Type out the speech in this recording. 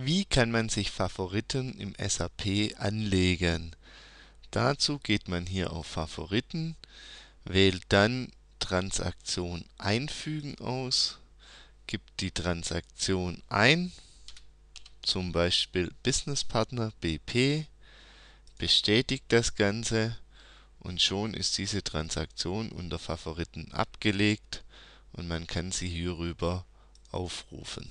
Wie kann man sich Favoriten im SAP anlegen? Dazu geht man hier auf Favoriten, wählt dann Transaktion einfügen aus, gibt die Transaktion ein, zum Beispiel Business Partner BP, bestätigt das Ganze und schon ist diese Transaktion unter Favoriten abgelegt und man kann sie hierüber aufrufen.